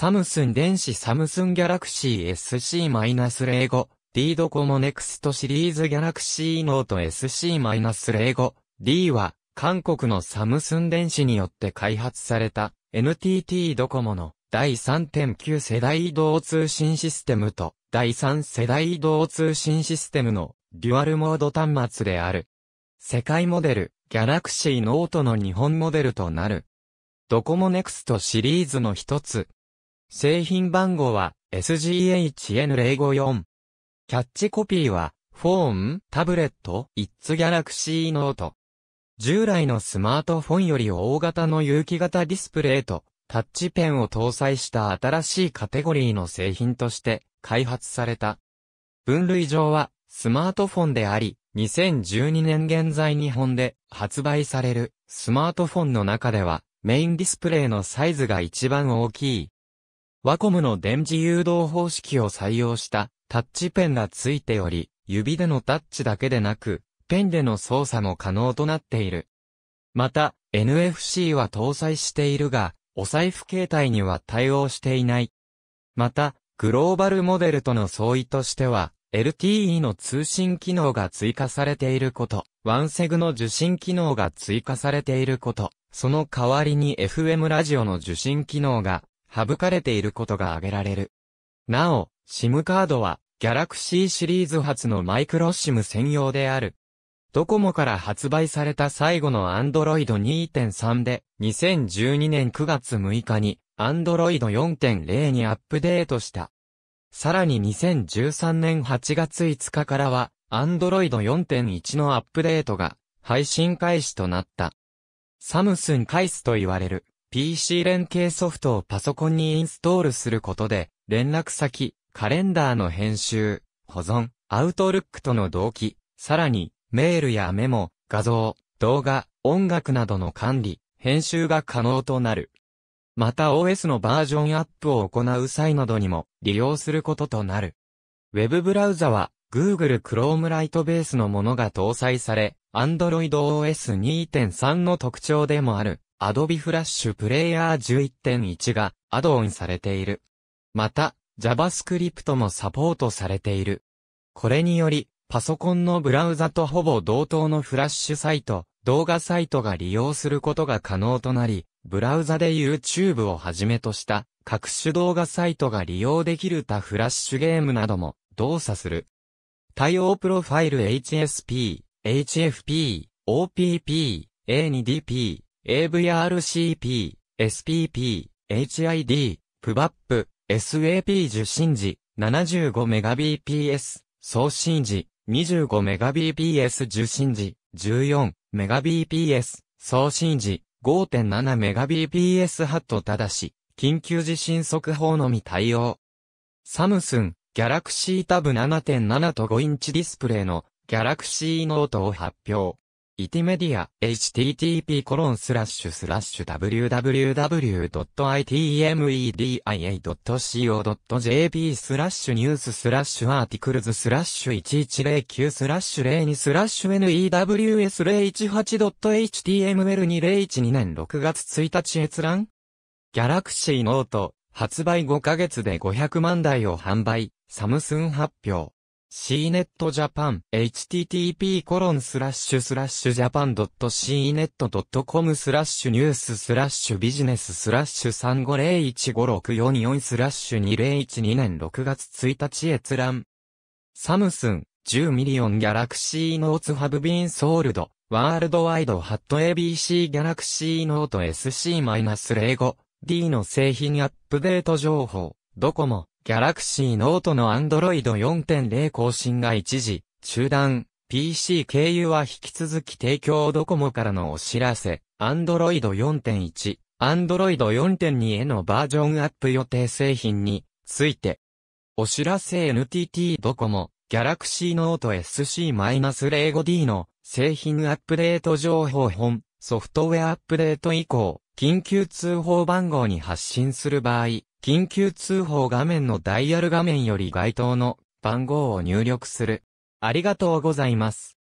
サムスン電子サムスンギャラクシー SC-05、D ドコモネクストシリーズギャラクシーノート SC-05、D は、韓国のサムスン電子によって開発された NTT ドコモの第3.9世代移動通信システムと第3世代移動通信システムのデュアルモード端末である。世界モデル、ギャラクシーノートの日本モデルとなる。ドコモネクストシリーズの一つ、製品番号は SGHN054。キャッチコピーは、フォーン、タブレット、イッツギャラクシーノート。従来のスマートフォンより大型の有機型ディスプレイとタッチペンを搭載した新しいカテゴリーの製品として開発された。分類上はスマートフォンであり、2012年現在日本で発売されるスマートフォンの中ではメインディスプレイのサイズが一番大きいワコムの電磁誘導方式を採用したタッチペンがついており、指でのタッチだけでなく、ペンでの操作も可能となっている。また、NFC は搭載しているが、お財布形態には対応していない。また、グローバルモデルとの相違としては、LTE の通信機能が追加されていること、ワンセグの受信機能が追加されていること、その代わりに FM ラジオの受信機能が省かれていることが挙げられる。なお、SIM カードは、ギャラクシーシリーズ初のマイクロ SIM 専用である。ドコモから発売された最後の Android 2.3で、2012年9月6日に Android 4.0にアップデートした。さらに2013年8月5日からは、Android 4.1のアップデートが配信開始となった。サムスン開始と言われる。PC 連携ソフトをパソコンにインストールすることで、連絡先、カレンダーの編集、保存、アウトルックとの同期、さらに、メールやメモ、画像、動画、音楽などの管理、編集が可能となる。また OS のバージョンアップを行う際などにも利用することとなる。Web ブラウザは Google Chrome Lightbase のものが搭載され、Android OS 2.3の特徴でもある Adobe Flash Player 11.1がアドオンされている。また、JavaScript もサポートされている。これにより、パソコンのブラウザとほぼ同等のフラッシュサイト、動画サイトが利用することが可能となり、ブラウザで YouTube をはじめとした各種動画サイトが利用できる他フラッシュゲームなども動作する。対応プロファイル HSP、HFP、OPP、A2DP、AVRCP、SPP、HID、PVAP、SAP 受信時、75Mbps、送信時、25Mbps 受信時、14Mbps、送信時、5.7Mbps ハットただし、緊急地震速報のみ対応。サムスン、ギャラクシータブ7.7と5インチディスプレイのギャラクシーノートを発表。イティメディア、h t t p w w w i t m e d i a c o j p スラッシュニューススラッシュアーティクルズスラッシュ1109スラッシュ02スラッシュ news018.html2012 年6月1日閲覧ギャラクシーノート、発売5ヶ月で500万台を販売、サムスン発表。cnet-japan, http://japan.cnet.com スラッシュニューススラッシュビジネススラッシュ35015644スラッシュ2012年6月1日閲覧。サムスン、10ミリオンギャラクシーノーツハブビンソールド、ワールドワイドハット ABC ギャラクシーノート SC-05D の製品アップデート情報、ドコモ。Galaxy Note の Android 4.0更新が一時、中断。PC 経由は引き続き提供ドコモからのお知らせ。Android 4.1、Android 4.2へのバージョンアップ予定製品について。お知らせ NTT ドコモ、Galaxy Note SC-05D の製品アップデート情報本、ソフトウェアアップデート以降、緊急通報番号に発信する場合、緊急通報画面のダイヤル画面より該当の番号を入力する。ありがとうございます。